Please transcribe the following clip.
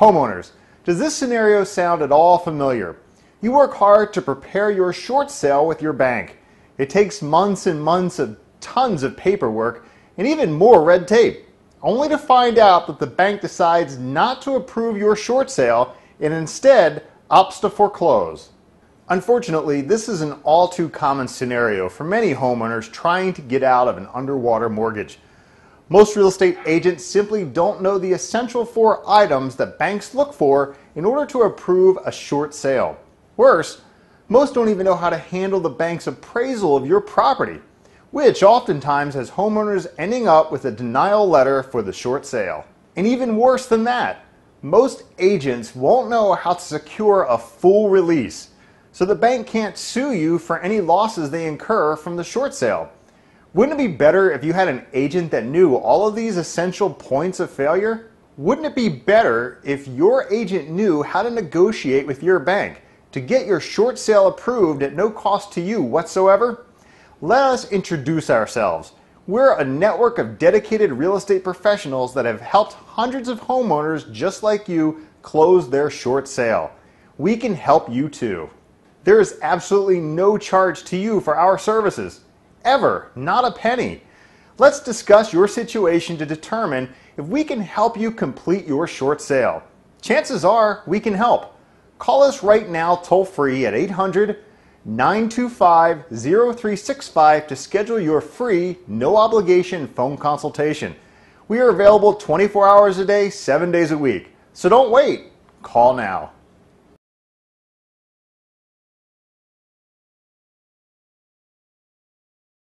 Homeowners, does this scenario sound at all familiar? You work hard to prepare your short sale with your bank. It takes months and months of tons of paperwork and even more red tape, only to find out that the bank decides not to approve your short sale and instead opts to foreclose. Unfortunately, this is an all too common scenario for many homeowners trying to get out of an underwater mortgage. Most real estate agents simply don't know the essential four items that banks look for in order to approve a short sale. Worse, most don't even know how to handle the bank's appraisal of your property, which oftentimes has homeowners ending up with a denial letter for the short sale. And even worse than that, most agents won't know how to secure a full release, so the bank can't sue you for any losses they incur from the short sale. Wouldn't it be better if you had an agent that knew all of these essential points of failure? Wouldn't it be better if your agent knew how to negotiate with your bank to get your short sale approved at no cost to you whatsoever? Let us introduce ourselves. We're a network of dedicated real estate professionals that have helped hundreds of homeowners just like you close their short sale. We can help you too. There is absolutely no charge to you for our services. Ever. Not a penny. Let's discuss your situation to determine if we can help you complete your short sale. Chances are we can help. Call us right now toll free at 800 925 0365 to schedule your free, no obligation phone consultation. We are available 24 hours a day, 7 days a week. So don't wait. Call now.